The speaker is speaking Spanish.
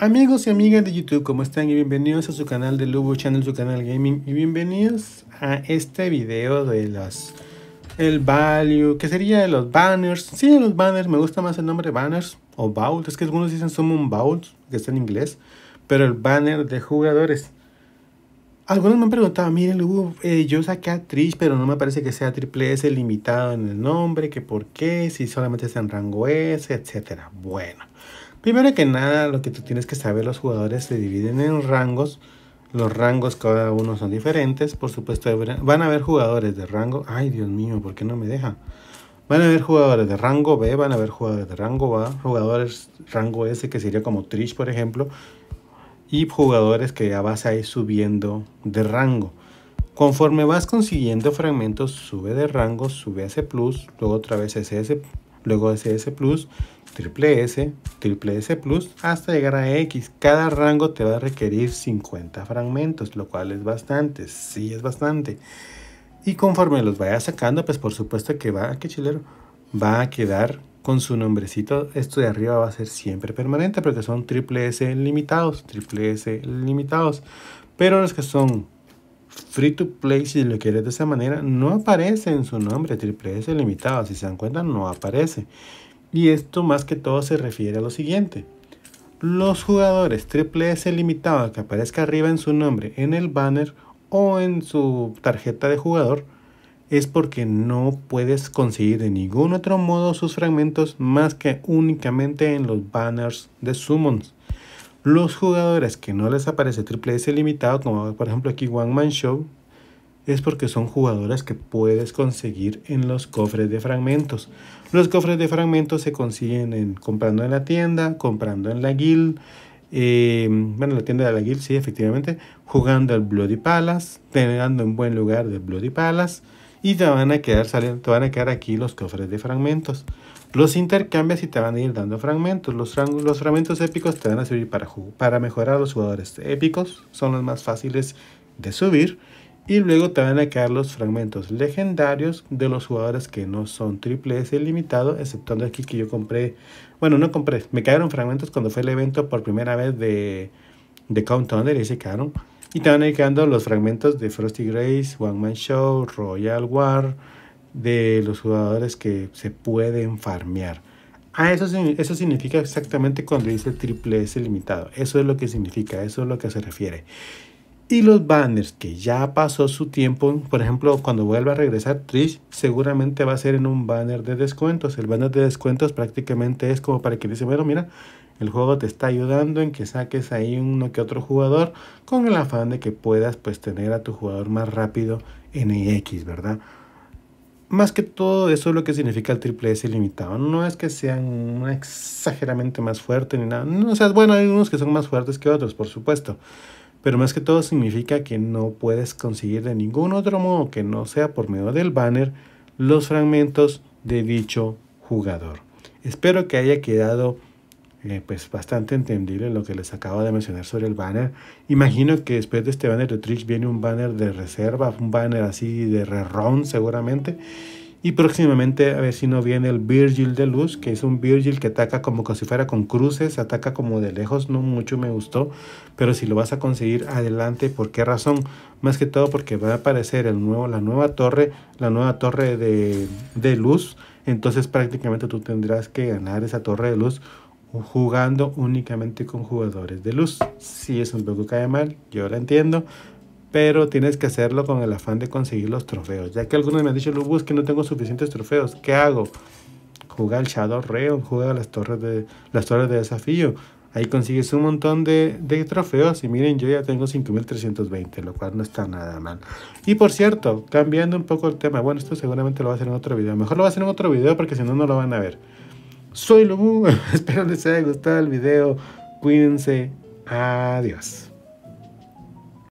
Amigos y amigas de YouTube, ¿cómo están? Y bienvenidos a su canal de Lubo Channel, su canal gaming. Y bienvenidos a este video de los... El value, que sería de los banners. Sí, de los banners, me gusta más el nombre banners o vault. Es que algunos dicen summon vault, que está en inglés. Pero el banner de jugadores. Algunos me han preguntado, miren Lugo, eh, yo saqué a Trish, pero no me parece que sea triple S limitado en el nombre, que por qué, si solamente es en rango S, etcétera. Bueno... Primero que nada, lo que tú tienes que saber, los jugadores se dividen en rangos. Los rangos cada uno son diferentes. Por supuesto, van a haber jugadores de rango. Ay, Dios mío, ¿por qué no me deja? Van a haber jugadores de rango B, van a haber jugadores de rango A, jugadores rango S, que sería como Trish, por ejemplo, y jugadores que ya vas a ir subiendo de rango. Conforme vas consiguiendo fragmentos, sube de rango, sube a C+, luego otra vez SS, luego SS, triple S, triple S Plus, hasta llegar a X. Cada rango te va a requerir 50 fragmentos, lo cual es bastante, sí es bastante. Y conforme los vayas sacando, pues por supuesto que va, Qué chilero, va a quedar con su nombrecito. Esto de arriba va a ser siempre permanente porque son triple S limitados, triple S limitados. Pero los que son free to play, si lo quieres de esa manera, no aparece en su nombre, triple S limitado. Si se dan cuenta, no aparece. Y esto más que todo se refiere a lo siguiente. Los jugadores triple S limitado que aparezca arriba en su nombre en el banner o en su tarjeta de jugador es porque no puedes conseguir de ningún otro modo sus fragmentos más que únicamente en los banners de summons. Los jugadores que no les aparece triple S limitado, como por ejemplo aquí One Man Show, es porque son jugadoras que puedes conseguir en los cofres de fragmentos. Los cofres de fragmentos se consiguen en, comprando en la tienda, comprando en la guild, eh, bueno, la tienda de la guild, sí, efectivamente, jugando al Bloody Palace, teniendo un buen lugar del Bloody Palace, y te van a quedar, van a quedar aquí los cofres de fragmentos. Los intercambias y te van a ir dando fragmentos. Los, fragmentos épicos te van a servir para, para mejorar a los jugadores épicos, son los más fáciles de subir y luego te van a quedar los fragmentos legendarios de los jugadores que no son triple S limitado, exceptuando aquí que yo compré, bueno, no compré, me quedaron fragmentos cuando fue el evento por primera vez de, Count Thunder y se quedaron. Y te van a ir quedando los fragmentos de Frosty Grace, One Man Show, Royal War, de los jugadores que se pueden farmear. Ah, eso, eso significa exactamente cuando dice triple S limitado. Eso es lo que significa, eso es lo que se refiere. Y los banners que ya pasó su tiempo, por ejemplo, cuando vuelva a regresar Trish, seguramente va a ser en un banner de descuentos. El banner de descuentos prácticamente es como para que dice, bueno, mira, el juego te está ayudando en que saques ahí uno que otro jugador con el afán de que puedas pues tener a tu jugador más rápido en EX, ¿verdad? Más que todo eso es lo que significa el triple S limitado. No es que sean exageramente más fuertes ni nada. No, o sea, bueno, hay unos que son más fuertes que otros, por supuesto pero más que todo significa que no puedes conseguir de ningún otro modo que no sea por medio del banner los fragmentos de dicho jugador. Espero que haya quedado eh, pues bastante entendible lo que les acabo de mencionar sobre el banner. Imagino que después de este banner de Twitch viene un banner de reserva, un banner así de rerun seguramente. Y próximamente, a ver si no viene el Virgil de Luz, que es un Virgil que ataca como si fuera con cruces, ataca como de lejos, no mucho me gustó, pero si lo vas a conseguir, adelante, ¿por qué razón? Más que todo porque va a aparecer el nuevo, la nueva torre, la nueva torre de, luz, entonces prácticamente tú tendrás que ganar esa torre de luz jugando únicamente con jugadores de luz. Si es un poco cae mal, yo lo entiendo, pero tienes que hacerlo con el afán de conseguir los trofeos. Ya que algunos me han dicho, Lubu, es que no tengo suficientes trofeos, ¿qué hago? Juega al Shadow Realm, juega a las torres de, las torres de desafío. Ahí consigues un montón de, de trofeos y miren, yo ya tengo 5.320, lo cual no está nada mal. Y por cierto, cambiando un poco el tema, bueno, esto seguramente lo va a hacer en otro video. Mejor lo va a hacer en otro video porque si no, no lo van a ver. Soy Lubu, espero les haya gustado el video. Cuídense. Adiós.